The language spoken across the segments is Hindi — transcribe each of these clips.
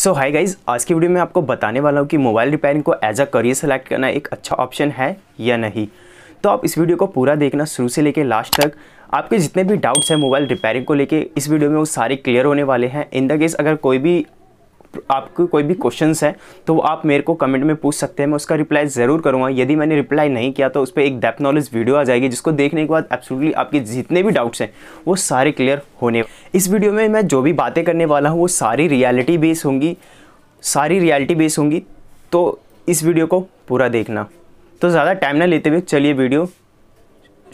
सो हाय गाइज आज की वीडियो में आपको बताने वाला हूँ कि मोबाइल रिपेयरिंग को एज अ करियर सेलेक्ट करना एक अच्छा ऑप्शन है या नहीं तो आप इस वीडियो को पूरा देखना शुरू से लेकर लास्ट तक आपके जितने भी डाउट्स हैं मोबाइल रिपेयरिंग को लेके इस वीडियो में वो सारे क्लियर होने वाले हैं इन द केस अगर कोई भी आपको कोई भी क्वेश्चन है तो आप मेरे को कमेंट में पूछ सकते हैं मैं उसका रिप्लाई ज़रूर करूँगा यदि मैंने रिप्लाई नहीं किया तो उस पर एक डेप नॉलेज वीडियो आ जाएगी जिसको देखने के बाद एब्सोल्युटली आपके जितने भी डाउट्स हैं वो सारे क्लियर होने इस वीडियो में मैं जो भी बातें करने वाला हूँ वो सारी रियलिटी बेस होंगी सारी रियलिटी बेस होंगी तो इस वीडियो को पूरा देखना तो ज़्यादा टाइम ना लेते हुए चलिए वीडियो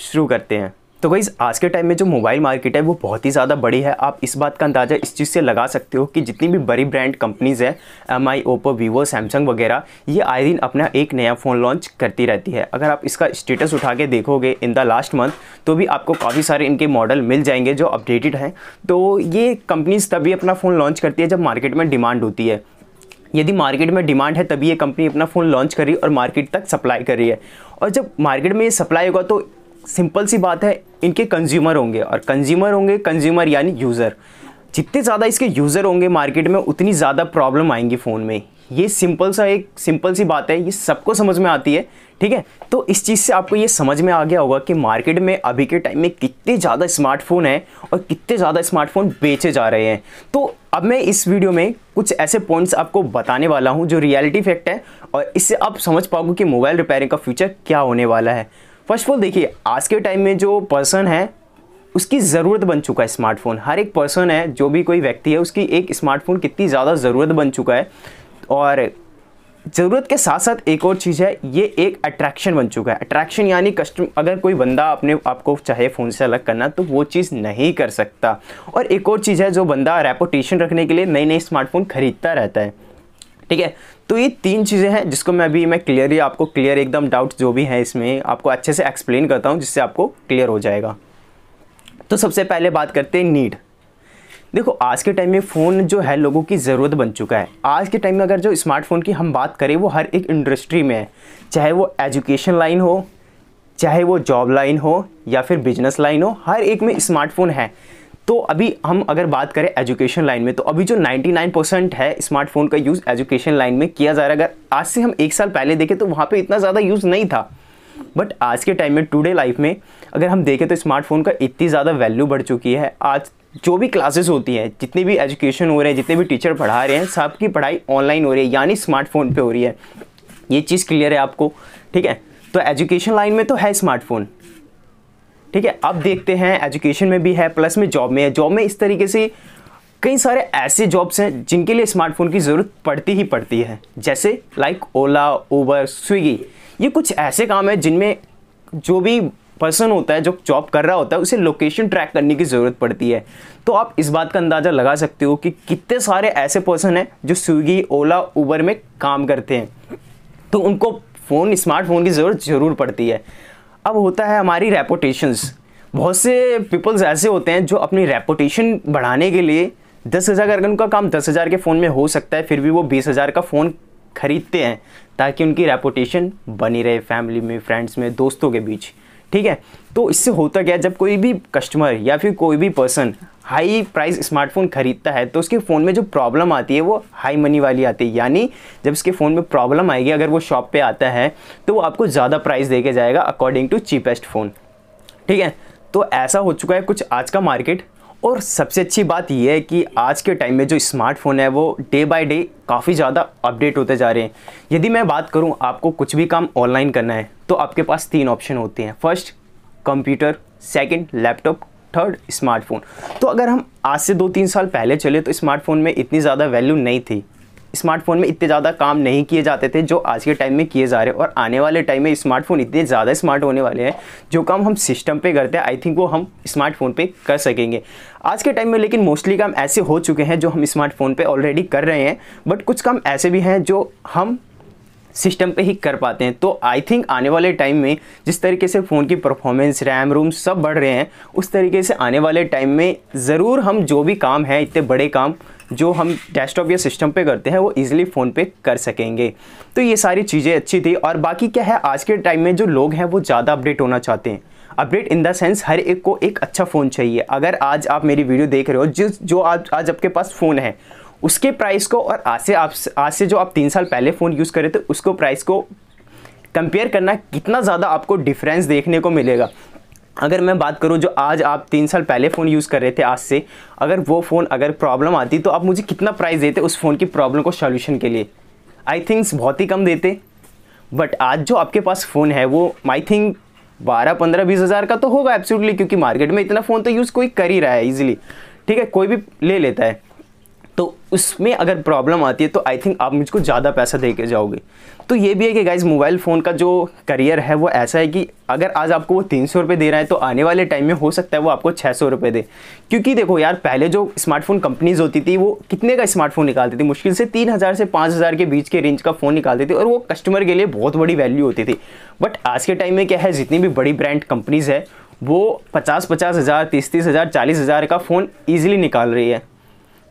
शुरू करते हैं तो गाइज़ आज के टाइम में जो मोबाइल मार्केट है वो बहुत ही ज़्यादा बड़ी है आप इस बात का अंदाज़ा इस चीज़ से लगा सकते हो कि जितनी भी बड़ी ब्रांड कंपनीज़ है M I Oppo Vivo Samsung वगैरह ये आए दिन अपना एक नया फ़ोन लॉन्च करती रहती है अगर आप इसका स्टेटस उठा के देखोगे इन द लास्ट मंथ तो भी आपको काफ़ी सारे इनके मॉडल मिल जाएंगे जो अपडेटेड हैं तो ये कंपनीज़ तभी अपना फ़ोन लॉन्च करती है जब मार्केट में डिमांड होती है यदि मार्केट में डिमांड है तभी ये कंपनी अपना फ़ोन लॉन्च कर रही है और मार्केट तक सप्लाई कर रही है और जब मार्केट में ये सप्लाई होगा तो सिंपल सी बात है इनके कंज्यूमर होंगे और कंज्यूमर होंगे कंज्यूमर यानी यूज़र जितने ज़्यादा इसके यूज़र होंगे मार्केट में उतनी ज़्यादा प्रॉब्लम आएंगी फ़ोन में ये सिंपल सा एक सिंपल सी बात है ये सबको समझ में आती है ठीक है तो इस चीज़ से आपको ये समझ में आ गया होगा कि मार्केट में अभी के टाइम में कितने ज़्यादा स्मार्टफोन हैं और कितने ज़्यादा स्मार्टफोन बेचे जा रहे हैं तो अब मैं इस वीडियो में कुछ ऐसे पॉइंट्स आपको बताने वाला हूँ जो रियलिटी फैक्ट है और इससे आप समझ पाओगे कि मोबाइल रिपेयरिंग का फ्यूचर क्या होने वाला है फर्स्ट ऑफ ऑल देखिए आज के टाइम में जो पर्सन है उसकी ज़रूरत बन चुका है स्मार्टफोन हर एक पर्सन है जो भी कोई व्यक्ति है उसकी एक स्मार्टफोन कितनी ज़्यादा ज़रूरत बन चुका है और ज़रूरत के साथ साथ एक और चीज़ है ये एक अट्रैक्शन बन चुका है अट्रैक्शन यानी कस्टम अगर कोई बंदा अपने आपको चाहे फ़ोन से अलग करना तो वो चीज़ नहीं कर सकता और एक और चीज़ है जो बंदा रेपोटेशन रखने के लिए नए नए स्मार्टफोन ख़रीदता रहता है ठीक है तो ये तीन चीज़ें हैं जिसको मैं अभी मैं क्लियरली आपको क्लियर एकदम डाउट जो भी हैं इसमें आपको अच्छे से एक्सप्लेन करता हूँ जिससे आपको क्लियर हो जाएगा तो सबसे पहले बात करते हैं नीड देखो आज के टाइम में फ़ोन जो है लोगों की ज़रूरत बन चुका है आज के टाइम में अगर जो स्मार्टफ़ोन की हम बात करें वो हर एक इंडस्ट्री में है चाहे वो एजुकेशन लाइन हो चाहे वो जॉब लाइन हो या फिर बिजनेस लाइन हो हर एक में स्मार्टफ़ोन है तो अभी हम अगर बात करें एजुकेशन लाइन में तो अभी जो 99 परसेंट है स्मार्टफोन का यूज़ एजुकेशन लाइन में किया जा रहा है अगर आज से हम एक साल पहले देखें तो वहाँ पे इतना ज़्यादा यूज़ नहीं था बट आज के टाइम में टुडे लाइफ में अगर हम देखें तो स्मार्टफोन का इतनी ज़्यादा वैल्यू बढ़ चुकी है आज जो भी क्लासेस होती हैं जितने भी एजुकेशन हो रहे हैं जितने भी टीचर पढ़ा रहे हैं सबकी पढ़ाई ऑनलाइन हो रही है यानी स्मार्टफोन पर हो रही है ये चीज़ क्लियर है आपको ठीक है तो एजुकेशन लाइन में तो है स्मार्टफोन ठीक है अब देखते हैं एजुकेशन में भी है प्लस में जॉब में है जॉब में इस तरीके से कई सारे ऐसे जॉब्स हैं जिनके लिए स्मार्टफोन की ज़रूरत पड़ती ही पड़ती है जैसे लाइक ओला ऊबर स्विगी ये कुछ ऐसे काम है जिनमें जो भी पर्सन होता है जो जॉब कर रहा होता है उसे लोकेशन ट्रैक करने की ज़रूरत पड़ती है तो आप इस बात का अंदाज़ा लगा सकते हो कि कितने सारे ऐसे पर्सन हैं जो स्विगी ओला ऊबर में काम करते हैं तो उनको फ़ोन स्मार्टफोन की ज़रूरत ज़रूर पड़ती है अब होता है हमारी रेपोटेशंस बहुत से पीपल्स ऐसे होते हैं जो अपनी रेपोटेशन बढ़ाने के लिए दस हज़ार अगर उनका काम दस हज़ार के फ़ोन में हो सकता है फिर भी वो बीस हज़ार का फ़ोन खरीदते हैं ताकि उनकी रेपोटेशन बनी रहे फैमिली में फ्रेंड्स में दोस्तों के बीच ठीक है तो इससे होता क्या है जब कोई भी कस्टमर या फिर कोई भी पर्सन हाई प्राइस स्मार्टफोन खरीदता है तो उसके फ़ोन में जो प्रॉब्लम आती है वो हाई मनी वाली आती है यानी जब उसके फ़ोन में प्रॉब्लम आएगी अगर वो शॉप पे आता है तो वो आपको ज़्यादा प्राइस दे के जाएगा अकॉर्डिंग टू चीपेस्ट फ़ोन ठीक है तो ऐसा हो चुका है कुछ आज का मार्केट और सबसे अच्छी बात यह है कि आज के टाइम में जो स्मार्टफ़ोन है वो डे बाय डे काफ़ी ज़्यादा अपडेट होते जा रहे हैं यदि मैं बात करूँ आपको कुछ भी काम ऑनलाइन करना है तो आपके पास तीन ऑप्शन होते हैं first computer second laptop third smartphone तो अगर हम आज से दो तीन साल पहले चले तो स्मार्टफ़ोन में इतनी ज़्यादा वैल्यू नहीं थी स्मार्टफोन में इतने ज़्यादा काम नहीं किए जाते थे जो आज के टाइम में किए जा रहे हैं और आने वाले टाइम में स्मार्टफोन इतने ज़्यादा स्मार्ट होने वाले हैं जो काम हम सिस्टम पे करते हैं आई थिंक वो हम स्मार्टफोन पे कर सकेंगे आज के टाइम में लेकिन मोस्टली काम ऐसे हो चुके हैं जो हम स्मार्टफोन पर ऑलरेडी कर रहे हैं बट कुछ काम ऐसे भी हैं जो हम सिस्टम पे ही कर पाते हैं तो आई थिंक आने वाले टाइम में जिस तरीके से फ़ोन की परफॉर्मेंस रैम रूम सब बढ़ रहे हैं उस तरीके से आने वाले टाइम में ज़रूर हम जो भी काम है इतने बड़े काम जो हम डेस्कटॉप या सिस्टम पे करते हैं वो ईजिली फ़ोन पे कर सकेंगे तो ये सारी चीज़ें अच्छी थी और बाकी क्या है आज के टाइम में जो लोग हैं वो ज़्यादा अपडेट होना चाहते हैं अपडेट इन द सेंस हर एक को एक अच्छा फ़ोन चाहिए अगर आज आप मेरी वीडियो देख रहे हो जिस जो आज आज आपके पास फ़ोन है उसके प्राइस को और आज से आप आज से जो आप तीन साल पहले फ़ोन यूज़ करे थे उसको प्राइस को कंपेयर करना कितना ज़्यादा आपको डिफरेंस देखने को मिलेगा अगर मैं बात करूँ जो आज आप तीन साल पहले फ़ोन यूज़ कर रहे थे आज से अगर वो फ़ोन अगर प्रॉब्लम आती तो आप मुझे कितना प्राइस देते उस फ़ोन की प्रॉब्लम को सॉल्यूशन के लिए आई थिंक्स बहुत ही कम देते बट आज जो आपके पास फ़ोन है वो आई थिंक बारह पंद्रह बीस हज़ार का तो होगा एब्सोल्युटली क्योंकि मार्केट में इतना फ़ोन तो यूज़ कोई कर ही रहा है ईजिली ठीक है कोई भी ले लेता है तो उसमें अगर प्रॉब्लम आती है तो आई थिंक आप मुझको ज़्यादा पैसा दे के जाओगे तो ये भी है कि गाइज मोबाइल फ़ोन का जो करियर है वो ऐसा है कि अगर आज आपको वो तीन सौ रुपये दे रहा है तो आने वाले टाइम में हो सकता है वो आपको छः सौ रुपये दे क्योंकि देखो यार पहले जो स्मार्टफोन कंपनीज होती थी वो कितने का स्मार्टफोन निकालती थी मुश्किल से तीन हज़ार से पाँच हज़ार के बीच के रेंज का फ़ोन निकालती थी और वो कस्टमर के लिए बहुत बड़ी वैल्यू होती थी बट आज के टाइम में क्या है जितनी भी बड़ी ब्रांड कंपनीज़ है वो पचास पचास हज़ार तीस तीस हज़ार चालीस हज़ार का फ़ोन ईजिली निकाल रही है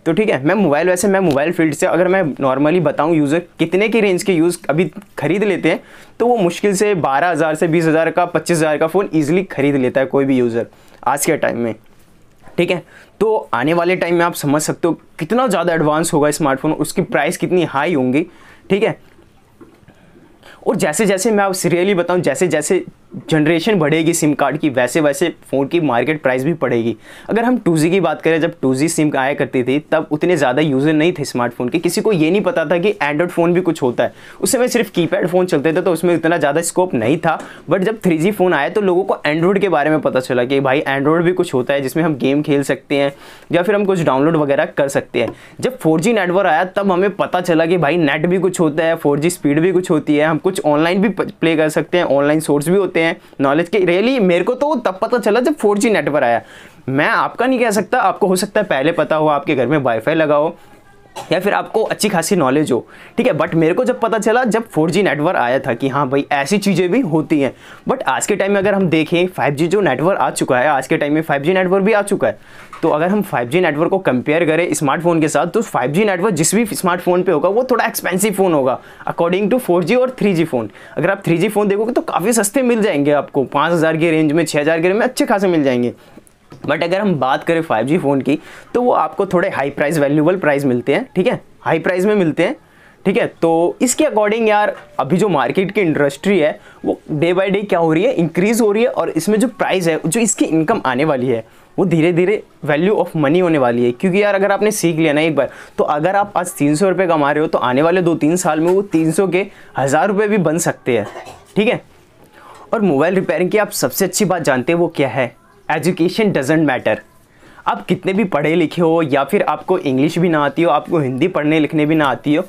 तो ठीक है मैं मोबाइल वैसे मैं मोबाइल फील्ड से अगर मैं नॉर्मली बताऊँ यूज़र कितने की रेंज के यूज़ अभी खरीद लेते हैं तो वो मुश्किल से बारह हज़ार से बीस हज़ार का पच्चीस हज़ार का फ़ोन ईजिली खरीद लेता है कोई भी यूज़र आज के टाइम में ठीक है तो आने वाले टाइम में आप समझ सकते हो कितना ज़्यादा एडवांस होगा स्मार्टफोन उसकी प्राइस कितनी हाई होंगी ठीक है और जैसे जैसे मैं आप सीरियली बताऊँ जैसे जैसे जनरेशन बढ़ेगी सिम कार्ड की वैसे वैसे फ़ोन की मार्केट प्राइस भी बढ़ेगी अगर हम टू की बात करें जब टू सिम आया करती थी तब उतने ज़्यादा यूज़र नहीं थे स्मार्टफोन के किसी को ये नहीं पता था कि एंड्रॉयड फ़ोन भी कुछ होता है उस समय सिर्फ कीपैड फ़ोन चलते थे तो उसमें इतना ज़्यादा स्कोप नहीं था बट जब थ्री फ़ोन आया तो लोगों को एंड्रॉयड के बारे में पता चला कि भाई एंड्रॉयड भी कुछ होता है जिसमें हम गेम खेल सकते हैं या फिर हम कुछ डाउनलोड वगैरह कर सकते हैं जब फोर नेटवर्क आया तब हमें पता चला कि भाई नेट भी कुछ होता है फोर स्पीड भी कुछ होती है हम कुछ ऑनलाइन भी प्ले कर सकते हैं ऑनलाइन सोर्स भी होते हैं हैं नॉलेज के रियली मेरे को तो तब पता चला जब फोर नेटवर्क आया मैं आपका नहीं कह सकता आपको हो सकता है पहले पता हो आपके घर में वाईफाई लगा हो या फिर आपको अच्छी खासी नॉलेज हो ठीक है बट मेरे को जब पता चला जब 4G नेटवर्क आया था कि हाँ भाई ऐसी चीज़ें भी होती हैं बट आज के टाइम में अगर हम देखें 5G जो नेटवर्क आ चुका है आज के टाइम में 5G नेटवर्क भी आ चुका है तो अगर हम 5G नेटवर्क को कंपेयर करें स्मार्टफोन के साथ तो 5G नेटवर्क जिस भी स्मार्टफोन पे होगा वो थोड़ा एक्सपेंसिव फ़ोन होगा अकॉर्डिंग टू 4G और 3G फ़ोन अगर आप 3G फ़ोन देखोगे तो काफ़ी सस्ते मिल जाएंगे आपको पाँच के रेंज में छः के रेंज में अच्छे खासे मिल जाएंगे बट अगर हम बात करें 5G फ़ोन की तो वो आपको थोड़े हाई प्राइस वैल्यूबल प्राइस मिलते हैं ठीक है हाई प्राइस में मिलते हैं ठीक है तो इसके अकॉर्डिंग यार अभी जो मार्केट की इंडस्ट्री है वो डे बाय डे क्या हो रही है इंक्रीज़ हो रही है और इसमें जो प्राइस है जो इसकी इनकम आने वाली है वो धीरे धीरे वैल्यू ऑफ मनी होने वाली है क्योंकि यार अगर आपने सीख लिया ना एक बार तो अगर आप आज तीन सौ रुपये कमा रहे हो तो आने वाले दो तीन साल में वो तीन सौ के हज़ार रुपये भी बन सकते हैं ठीक है और मोबाइल रिपेयरिंग की आप सबसे अच्छी बात जानते हैं वो क्या है एजुकेशन डजेंट मैटर आप कितने भी पढ़े लिखे हो या फिर आपको इंग्लिश भी ना आती हो आपको हिंदी पढ़ने लिखने भी ना आती हो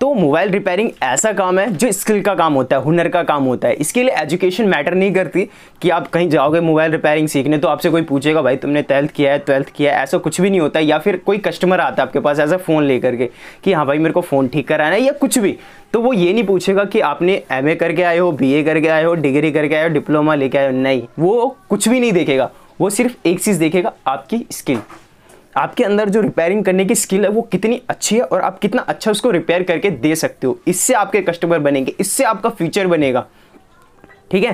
तो मोबाइल रिपेयरिंग ऐसा काम है जो स्किल का काम होता है हुनर का काम होता है इसके लिए एजुकेशन मैटर नहीं करती कि आप कहीं जाओगे मोबाइल रिपेयरिंग सीखने तो आपसे कोई पूछेगा भाई तुमने ट्वेल्थ किया है ट्वेल्थ किया है ऐसा कुछ भी नहीं होता या फिर कोई कस्टमर आता है आपके पास ऐसा फ़ोन लेकर के कि हाँ भाई मेरे को फ़ोन ठीक कराना है या कुछ भी तो वो ये नहीं पूछेगा कि आपने एम करके आए हो बी करके आए हो डिग्री करके आए हो डिप्लोमा लेके आए हो नहीं वो कुछ भी नहीं देखेगा वो सिर्फ एक चीज़ देखेगा आपकी स्किल आपके अंदर जो रिपेयरिंग करने की स्किल है वो कितनी अच्छी है और आप कितना अच्छा उसको रिपेयर करके दे सकते हो इससे आपके कस्टमर बनेंगे इससे आपका फ्यूचर बनेगा ठीक है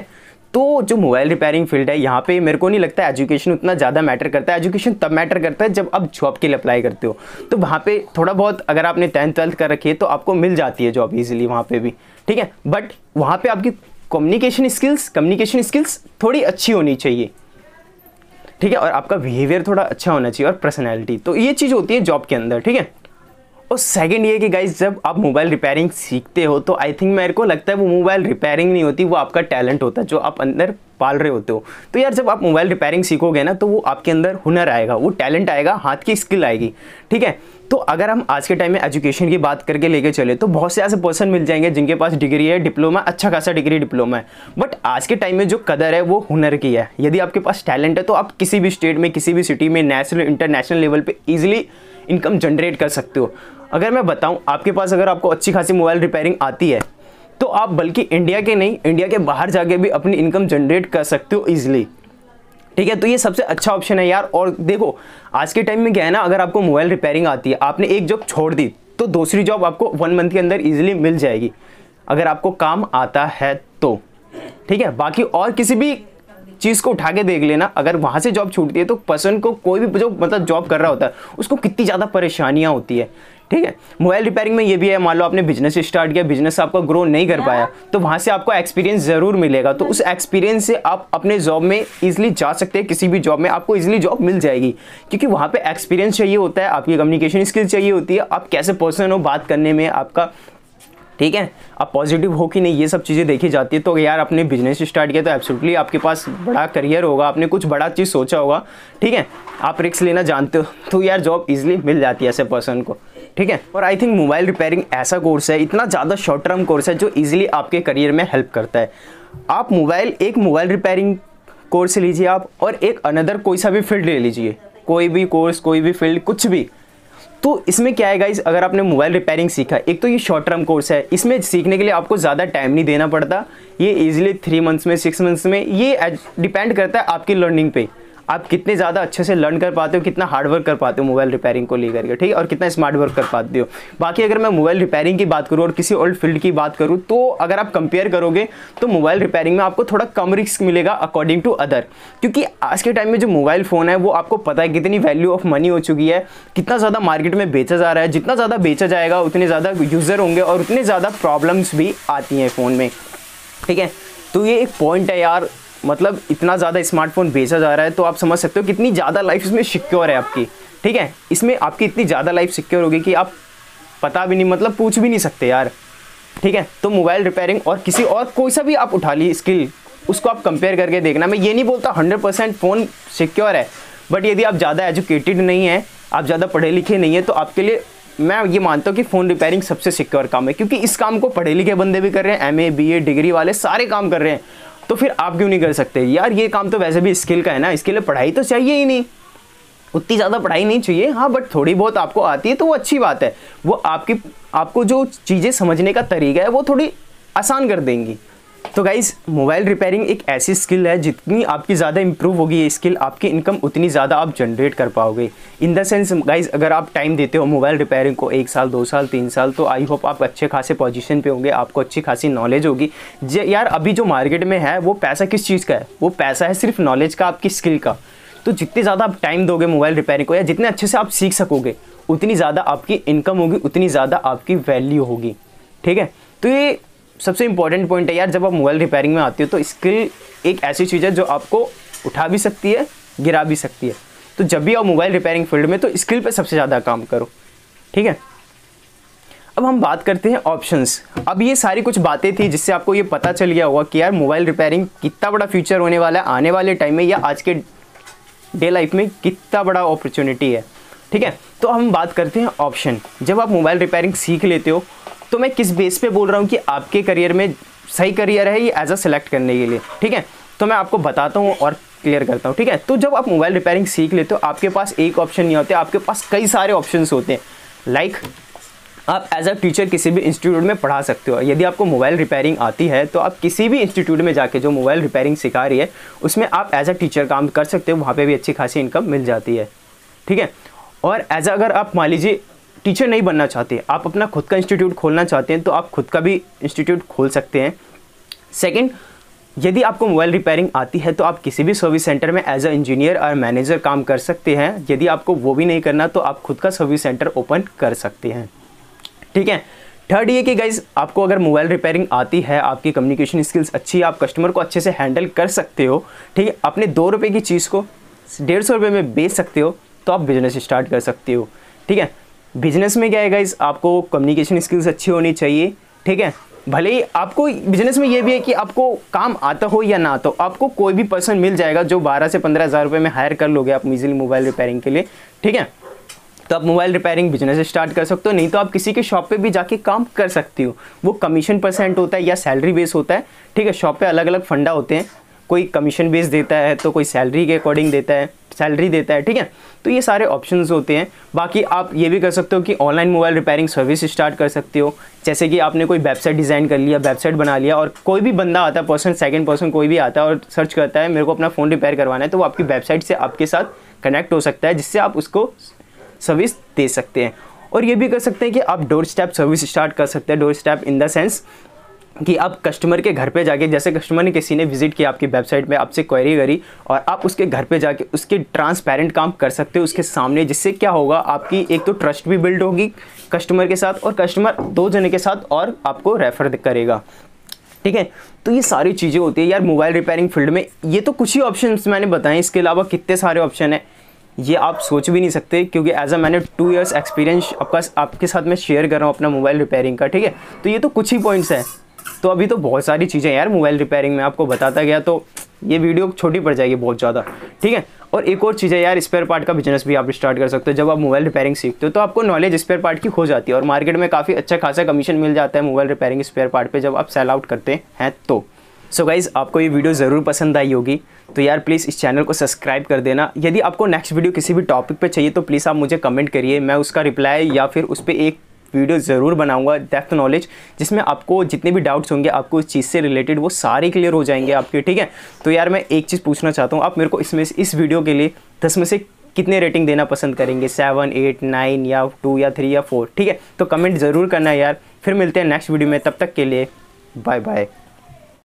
तो जो मोबाइल रिपेयरिंग फील्ड है यहाँ पे मेरे को नहीं लगता एजुकेशन उतना ज़्यादा मैटर करता है एजुकेशन तब मैटर करता है जब आप जॉब के लिए अप्लाई करते हो तो वहाँ पे थोड़ा बहुत अगर आपने टेंथ ट्वेल्थ कर रखी है तो आपको मिल जाती है जॉब ईजिली वहाँ पे भी ठीक है बट वहाँ पे आपकी कम्युनिकेशन स्किल्स कम्युनिकेशन स्किल्स थोड़ी अच्छी होनी चाहिए ठीक है और आपका बिहेवियर थोड़ा अच्छा होना चाहिए और पर्सनैलिटी तो ये चीज़ होती है जॉब के अंदर ठीक है और सेकंड ये कि गाइज जब आप मोबाइल रिपेयरिंग सीखते हो तो आई थिंक मेरे को लगता है वो मोबाइल रिपेयरिंग नहीं होती वो आपका टैलेंट होता है जो आप अंदर पाल रहे होते हो तो यार जब आप मोबाइल रिपेयरिंग सीखोगे ना तो वो आपके अंदर हुनर आएगा वो टैलेंट आएगा हाथ की स्किल आएगी ठीक है तो अगर हम आज के टाइम में एजुकेशन की बात करके लेके चले तो बहुत से ऐसे पर्सन मिल जाएंगे जिनके पास डिग्री है डिप्लोमा अच्छा खासा डिग्री डिप्लोमा है बट आज के टाइम में जो कदर है वो हुनर की है यदि आपके पास टैलेंट है तो आप किसी भी स्टेट में किसी भी सिटी में नेशनल इंटरनेशनल लेवल पर ईजिली इनकम जनरेट कर सकते हो अगर मैं बताऊं आपके पास अगर आपको अच्छी खासी मोबाइल रिपेयरिंग आती है तो आप बल्कि इंडिया के नहीं इंडिया के बाहर जाके भी अपनी इनकम जनरेट कर सकते हो ईजिली ठीक है तो ये सबसे अच्छा ऑप्शन है यार और देखो आज के टाइम में क्या है ना अगर आपको मोबाइल रिपेयरिंग आती है आपने एक जॉब छोड़ दी तो दूसरी जॉब आपको वन मंथ के अंदर ईजिली मिल जाएगी अगर आपको काम आता है तो ठीक है बाकी और किसी भी चीज़ को उठा के देख लेना अगर वहाँ से जॉब छूटती है तो पर्सन को कोई भी जो मतलब जॉब कर रहा होता है उसको कितनी ज़्यादा परेशानियाँ होती है ठीक है मोबाइल रिपेयरिंग में ये भी है मान लो आपने बिजनेस स्टार्ट किया बिजनेस आपका ग्रो नहीं कर पाया तो वहाँ से आपको एक्सपीरियंस ज़रूर मिलेगा तो उस एक्सपीरियंस हाँ। से आप अपने जॉब में इजिली जा सकते हैं किसी भी जॉब में आपको ईजिली जॉब मिल जाएगी क्योंकि वहाँ पर एक्सपीरियंस चाहिए होता है आपकी कम्युनिकेशन स्किल चाहिए होती है आप कैसे पर्सन हो बात करने में आपका ठीक है आप पॉजिटिव हो कि नहीं ये सब चीज़ें देखी जाती है तो यार आपने बिजनेस स्टार्ट किया तो एब्सोल्युटली आपके पास बड़ा करियर होगा आपने कुछ बड़ा चीज़ सोचा होगा ठीक है आप रिक्स लेना जानते हो तो यार जॉब इजीली मिल जाती है ऐसे पर्सन को ठीक है और आई थिंक मोबाइल रिपेयरिंग ऐसा कोर्स है इतना ज़्यादा शॉर्ट टर्म कोर्स है जो ईजिली आपके करियर में हेल्प करता है आप मोबाइल एक मोबाइल रिपेयरिंग कोर्स लीजिए आप और एक अनदर कोई सा भी फील्ड ले लीजिए कोई भी कोर्स कोई भी फील्ड कुछ भी तो इसमें क्या है गाइज अगर आपने मोबाइल रिपेयरिंग सीखा एक तो ये शॉर्ट टर्म कोर्स है इसमें सीखने के लिए आपको ज़्यादा टाइम नहीं देना पड़ता ये इजीली थ्री मंथ्स में सिक्स मंथ्स में ये डिपेंड करता है आपकी लर्निंग पे आप कितने ज़्यादा अच्छे से लर्न कर पाते हो कितना हार्ड वर्क कर पाते हो मोबाइल रिपेयरिंग को लेकर के ठीक है और कितना स्मार्ट वर्क कर पाते हो बाकी अगर मैं मोबाइल रिपेयरिंग की बात करूँ और किसी ओल्ड फील्ड की बात करूँ तो अगर आप कंपेयर करोगे तो मोबाइल रिपेयरिंग में आपको थोड़ा कम रिस्क मिलेगा अकॉर्डिंग टू अदर क्योंकि आज के टाइम में जो मोबाइल फ़ोन है वो आपको पता है कितनी वैल्यू ऑफ मनी हो चुकी है कितना ज़्यादा मार्केट में बेचा जा रहा है जितना ज़्यादा बेचा जाएगा उतने ज़्यादा यूज़र होंगे और उतने ज़्यादा प्रॉब्लम्स भी आती हैं फ़ोन में ठीक है तो ये एक पॉइंट है यार मतलब इतना ज़्यादा स्मार्टफोन बेचा जा रहा है तो आप समझ सकते हो कितनी ज़्यादा लाइफ इसमें सिक्योर है आपकी ठीक है इसमें आपकी इतनी ज़्यादा लाइफ सिक्योर होगी कि आप पता भी नहीं मतलब पूछ भी नहीं सकते यार ठीक है तो मोबाइल रिपेयरिंग और किसी और कोई सा भी आप उठा ली स्किल उसको आप कंपेयर करके देखना मैं ये नहीं बोलता हंड्रेड परसेंट फ़ोन सिक्योर है बट यदि आप ज़्यादा एजुकेटेड नहीं है आप ज़्यादा पढ़े लिखे नहीं हैं तो आपके लिए मैं ये मानता हूँ कि फ़ोन रिपेयरिंग सबसे सिक्योर काम है क्योंकि इस काम को पढ़े लिखे बंदे भी कर रहे हैं M A B A degree वाले सारे काम कर रहे हैं तो फिर आप क्यों नहीं कर सकते यार ये काम तो वैसे भी स्किल का है ना इसके लिए पढ़ाई तो चाहिए ही नहीं उतनी ज़्यादा पढ़ाई नहीं चाहिए हाँ बट थोड़ी बहुत आपको आती है तो वो अच्छी बात है वो आपकी आपको जो चीज़ें समझने का तरीका है वो थोड़ी आसान कर देंगी तो गाइज मोबाइल रिपेयरिंग एक ऐसी स्किल है जितनी आपकी ज़्यादा इंप्रूव होगी ये स्किल आपकी इनकम उतनी ज़्यादा आप जनरेट कर पाओगे इन द सेंस गाइज अगर आप टाइम देते हो मोबाइल रिपेयरिंग को एक साल दो साल तीन साल तो आई होप आप अच्छे खासे पोजीशन पे होंगे आपको अच्छी खासी नॉलेज होगी यार अभी जो मार्केट में है वो पैसा किस चीज़ का है वो पैसा है सिर्फ नॉलेज का आपकी स्किल का तो जितने ज़्यादा आप टाइम दोगे मोबाइल रिपेयरिंग को या जितने अच्छे से आप सीख सकोगे उतनी ज़्यादा आपकी इनकम होगी उतनी ज़्यादा आपकी वैल्यू होगी ठीक है तो ये सबसे इंपॉर्टेंट पॉइंट है यार जब आप मोबाइल रिपेयरिंग में आते हो तो स्किल एक ऐसी चीज़ है जो आपको उठा भी सकती है गिरा भी सकती है तो जब भी आप मोबाइल रिपेयरिंग फील्ड में तो स्किल पर सबसे ज़्यादा काम करो ठीक है अब हम बात करते हैं ऑप्शंस अब ये सारी कुछ बातें थी जिससे आपको ये पता चल गया होगा कि यार मोबाइल रिपेयरिंग कितना बड़ा फ्यूचर होने वाला है आने वाले टाइम में या आज के डे लाइफ में कितना बड़ा अपॉर्चुनिटी है ठीक है तो हम बात करते हैं ऑप्शन जब आप मोबाइल रिपेयरिंग सीख लेते हो तो मैं किस बेस पे बोल रहा हूँ कि आपके करियर में सही करियर है ये एज अ सेलेक्ट करने के लिए ठीक है तो मैं आपको बताता हूँ और क्लियर करता हूँ ठीक है तो जब आप मोबाइल रिपेयरिंग सीख लेते हो आपके पास एक ऑप्शन नहीं होते आपके पास कई सारे ऑप्शन होते हैं लाइक आप एज अ टीचर किसी भी इंस्टीट्यूट में पढ़ा सकते हो यदि आपको मोबाइल रिपेयरिंग आती है तो आप किसी भी इंस्टीट्यूट में जाके जो मोबाइल रिपेयरिंग सिखा रही है उसमें आप एज अ टीचर काम कर सकते हो वहाँ पे भी अच्छी खासी इनकम मिल जाती है ठीक है और एज अगर आप मान लीजिए टीचर नहीं बनना चाहते आप अपना खुद का इंस्टीट्यूट खोलना चाहते हैं तो आप खुद का भी इंस्टीट्यूट खोल सकते हैं सेकेंड यदि आपको मोबाइल रिपेयरिंग आती है तो आप किसी भी सर्विस सेंटर में एज अ इंजीनियर और मैनेजर काम कर सकते हैं यदि आपको वो भी नहीं करना तो आप खुद का सर्विस सेंटर ओपन कर सकते हैं ठीक है थर्ड ये कि गाइज आपको अगर मोबाइल रिपेयरिंग आती है आपकी कम्युनिकेशन स्किल्स अच्छी है आप कस्टमर को अच्छे से हैंडल कर सकते हो ठीक है अपने दो रुपये की चीज़ को डेढ़ सौ रुपये में बेच सकते हो तो आप बिजनेस स्टार्ट कर सकते हो ठीक है बिजनेस में क्या है गाइज आपको कम्युनिकेशन स्किल्स अच्छी होनी चाहिए ठीक है भले ही आपको बिजनेस में ये भी है कि आपको काम आता हो या ना तो आपको कोई भी पर्सन मिल जाएगा जो बारह से पंद्रह हज़ार रुपये में हायर कर लोगे आप इजिली मोबाइल रिपेयरिंग के लिए ठीक है तो आप मोबाइल रिपेयरिंग बिजनेस स्टार्ट कर सकते हो नहीं तो आप किसी के शॉप पे भी जाके काम कर सकती हो वो कमीशन परसेंट होता है या सैलरी बेस होता है ठीक है शॉप पे अलग अलग फंडा होते हैं कोई कमीशन बेस देता है तो कोई सैलरी के अकॉर्डिंग देता है सैलरी देता है ठीक है तो ये सारे ऑप्शंस होते हैं बाकी आप ये भी कर सकते हो कि online mobile repairing service start कर सकते हो जैसे कि आपने कोई वेबसाइट डिज़ाइन कर लिया वेबसाइट बना लिया और कोई भी बंदा आता है पर्सन सेकेंड पर्सन कोई भी आता है और सर्च करता है मेरे को अपना फ़ोन रिपेयर करवाना है तो वो आपकी वेबसाइट से आपके साथ कनेक्ट हो सकता है जिससे आप उसको सर्विस दे सकते हैं और ये भी कर सकते हैं कि आप डोर स्टेप सर्विस स्टार्ट कर सकते हैं door step in the sense कि आप कस्टमर के घर पे जाके जैसे कस्टमर ने किसी ने विजिट किया आपकी वेबसाइट में आपसे क्वेरी करी और आप उसके घर पे जाके उसके ट्रांसपेरेंट काम कर सकते हो उसके सामने जिससे क्या होगा आपकी एक तो ट्रस्ट भी बिल्ड होगी कस्टमर के साथ और कस्टमर दो जने के साथ और आपको रेफर करेगा ठीक है तो ये सारी चीज़ें होती है यार मोबाइल रिपेयरिंग फील्ड में ये तो कुछ ही ऑप्शन मैंने बताए इसके अलावा कितने सारे ऑप्शन हैं ये आप सोच भी नहीं सकते क्योंकि एज अ मैंने टू इयर्स एक्सपीरियंस आपका आपके साथ मैं शेयर कर रहा हूँ अपना मोबाइल रिपेयरिंग का ठीक है तो ये तो कुछ ही पॉइंट्स हैं तो अभी तो बहुत सारी चीज़ें यार मोबाइल रिपेयरिंग में आपको बताता गया तो ये वीडियो छोटी पड़ जाएगी बहुत ज़्यादा ठीक है और एक और चीज़ है यार स्पेयर पार्ट का बिजनेस भी आप स्टार्ट कर सकते हो जब आप मोबाइल रिपेयरिंग सीखते हो तो आपको नॉलेज स्पेयर पार्ट की हो जाती है और मार्केट में काफ़ी अच्छा खासा कमीशन मिल जाता है मोबाइल रिपेयरिंग स्पेयर पार्ट पर जब आप सेल आउट करते हैं तो सो so गाइज़ आपको ये वीडियो ज़रूर पसंद आई होगी तो यार प्लीज़ इस चैनल को सब्सक्राइब कर देना यदि आपको नेक्स्ट वीडियो किसी भी टॉपिक पे चाहिए तो प्लीज़ आप मुझे कमेंट करिए मैं उसका रिप्लाई या फिर उस पर एक वीडियो ज़रूर बनाऊंगा डेप्थ नॉलेज जिसमें आपको जितने भी डाउट्स होंगे आपको इस चीज़ से रिलेटेड वो सारे क्लियर हो जाएंगे आपके ठीक है तो यार मैं एक चीज़ पूछना चाहता हूँ आप मेरे को इसमें इस वीडियो के लिए दस में से कितने रेटिंग देना पसंद करेंगे सेवन एट नाइन या टू या थ्री या फोर ठीक है तो कमेंट ज़रूर करना यार फिर मिलते हैं नेक्स्ट वीडियो में तब तक के लिए बाय बाय